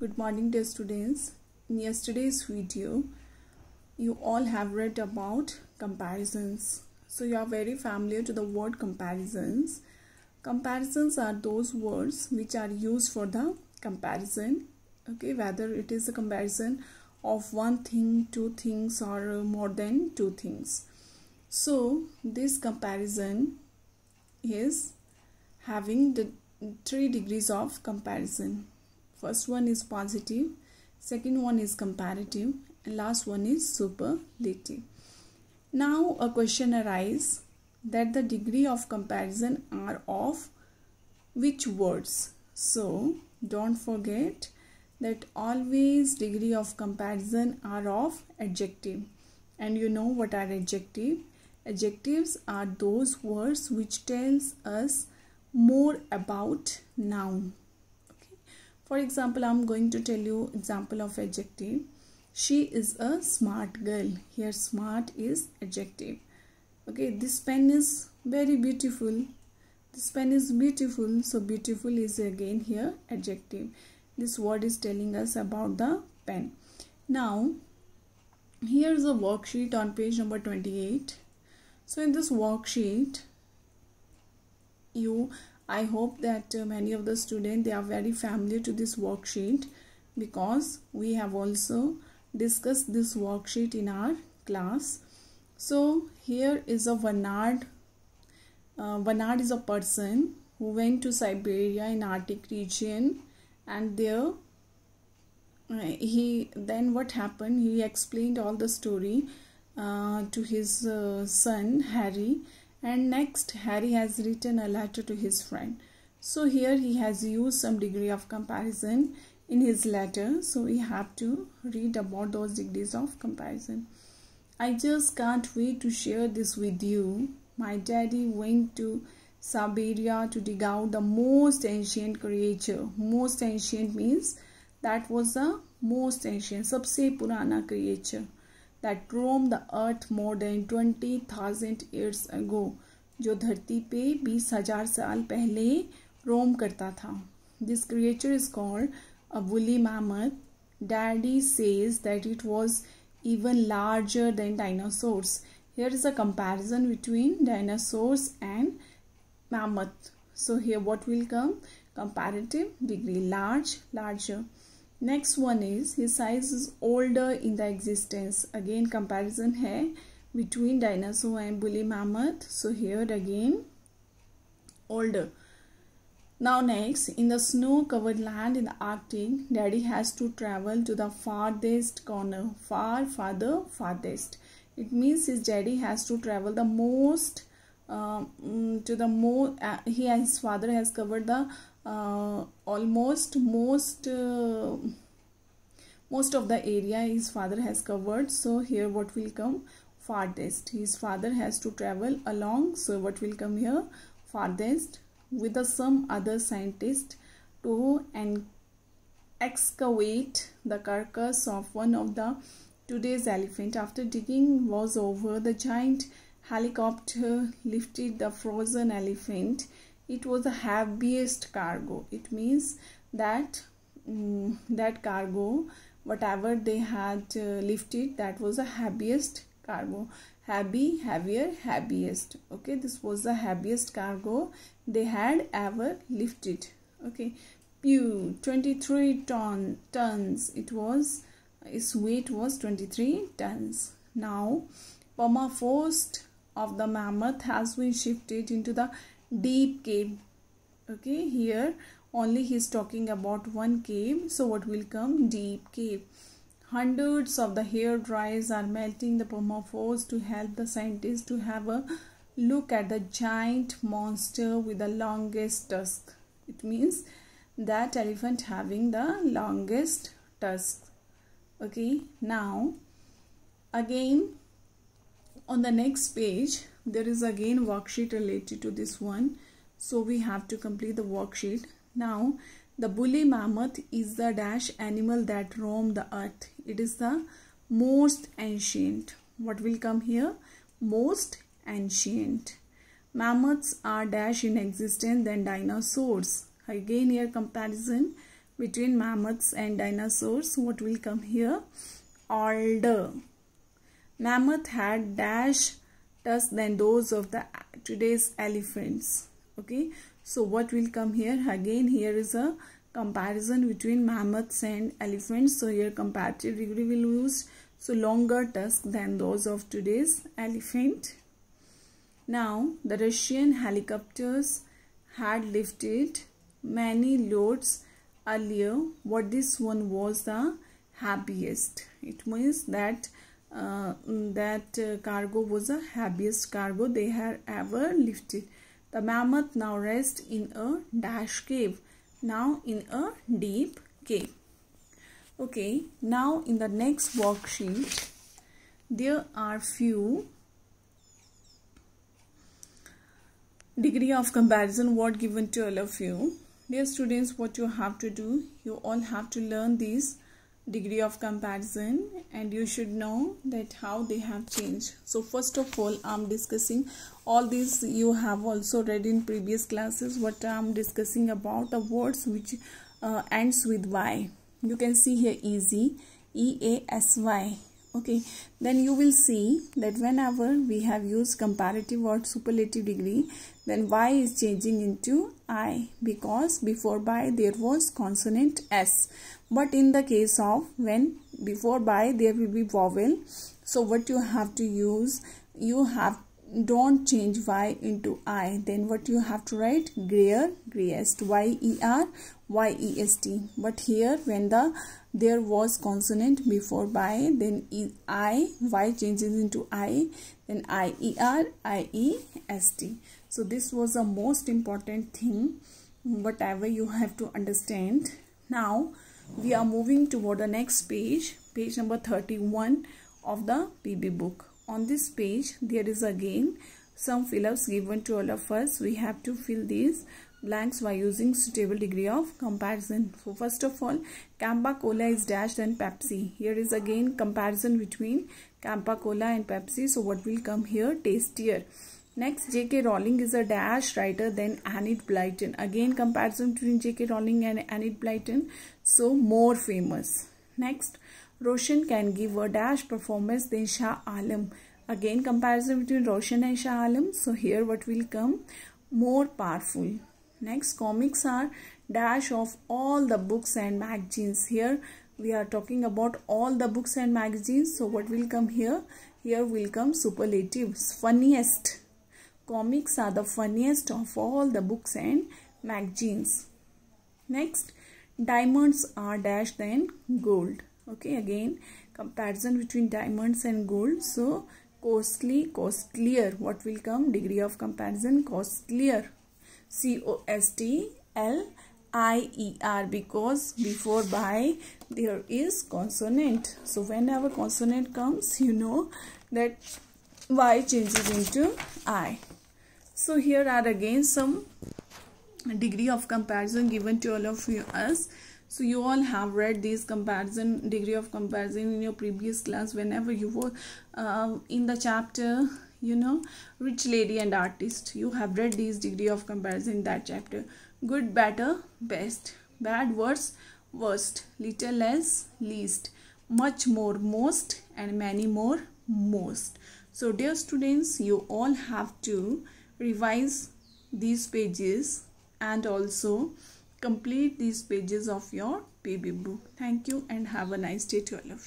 good morning dear students in yesterday's video you all have read about comparisons so you are very familiar to the word comparisons comparisons are those words which are used for the comparison okay whether it is a comparison of one thing two things or more than two things so this comparison is having the three degrees of comparison First one is positive, second one is comparative, and last one is superlative. Now a question arises that the degree of comparison are of which words. So don't forget that always degree of comparison are of adjective. And you know what are adjective? Adjectives are those words which tells us more about noun for example i'm going to tell you example of adjective she is a smart girl here smart is adjective okay this pen is very beautiful this pen is beautiful so beautiful is again here adjective this word is telling us about the pen now here is a worksheet on page number 28 so in this worksheet you I hope that uh, many of the students they are very familiar to this worksheet because we have also discussed this worksheet in our class. So here is a Vanard. Uh, is a person who went to Siberia in Arctic region and there uh, he then what happened he explained all the story uh, to his uh, son Harry and next, Harry has written a letter to his friend. So here he has used some degree of comparison in his letter. So we have to read about those degrees of comparison. I just can't wait to share this with you. My daddy went to Siberia to dig out the most ancient creature. Most ancient means that was the most ancient, सबसे पुराना creature. That roam the earth more than twenty thousand years ago जो धरती पे बीस हजार साल पहले roam करता था this creature is called a woolly mammoth daddy says that it was even larger than dinosaurs here is a comparison between dinosaurs and mammoth so here what will come comparative degree large larger next one is his size is older in the existence again comparison है between dinosaur and woolly mammoth so here again older Now next, in the snow-covered land in the Arctic, daddy has to travel to the farthest corner, far, farther, farthest. It means his daddy has to travel the most, uh, mm, to the more, uh, he and his father has covered the uh, almost most uh, most of the area his father has covered so here what will come farthest his father has to travel along so what will come here farthest with some other scientist to and excavate the carcass of one of the today's elephant after digging was over the giant helicopter lifted the frozen elephant it was the heaviest cargo it means that um, that cargo whatever they had uh, lifted that was the heaviest cargo heavy heavier heaviest okay this was the heaviest cargo they had ever lifted okay pew 23 ton tons it was its weight was 23 tons now first of the mammoth has been shifted into the deep cave okay here only he is talking about one cave so what will come deep cave hundreds of the hair dries are melting the permafrost to help the scientists to have a look at the giant monster with the longest tusk it means that elephant having the longest tusk okay now again on the next page there is again worksheet related to this one so we have to complete the worksheet now the bully mammoth is the dash animal that roam the earth it is the most ancient what will come here most ancient mammoths are dash in existence than dinosaurs again here comparison between mammoths and dinosaurs what will come here older mammoth had dash thus than those of the today's elephants okay so what will come here again here is a comparison between mammoths and elephants so here comparative degree will use so longer tusk than those of today's elephant now the russian helicopters had lifted many loads earlier what this one was the happiest it means that uh, mm, that uh, cargo was the heaviest cargo they had ever lifted. The mammoth now rests in a dash cave. Now in a deep cave. Okay, now in the next worksheet, there are few degree of comparison what given to all of you. Dear students, what you have to do, you all have to learn these degree of comparison and you should know that how they have changed so first of all i'm discussing all these you have also read in previous classes what i'm discussing about the words which uh, ends with y you can see here easy e a s y okay then you will see that whenever we have used comparative or superlative degree then y is changing into i because before by there was consonant s but in the case of when before by there will be vowel so what you have to use you have don't change y into i then what you have to write Greer, greest. y e r y e s t but here when the there was consonant before by then i y changes into i then i e r i e s t so this was the most important thing whatever you have to understand now we are moving toward the next page page number 31 of the pb book on this page there is again some fill-ups given to all of us we have to fill these blanks by using suitable degree of comparison so first of all campa cola is dashed and pepsi here is again comparison between campa cola and pepsi so what will come here tastier Next, J.K. Rowling is a dash writer than Anit Blyton. Again, comparison between J.K. Rowling and Anit Blyton. So, more famous. Next, Roshan can give a dash performance than Shah Alam. Again comparison between Roshan and Shah Alam. So here what will come? More powerful. Next comics are dash of all the books and magazines. Here we are talking about all the books and magazines. So what will come here? Here will come superlatives. Funniest. Comics are the funniest of all the books and magazines. Next, diamonds are dash than gold okay again comparison between diamonds and gold so costly costlier what will come degree of comparison costlier c o s t l i e r because before by there is consonant so whenever consonant comes you know that y changes into i so here are again some degree of comparison given to all of you us so you all have read these comparison degree of comparison in your previous class whenever you were uh, in the chapter you know rich lady and artist you have read these degree of comparison in that chapter good better best bad worse worst little less least much more most and many more most so dear students you all have to revise these pages and also complete these pages of your baby book thank you and have a nice day to all of you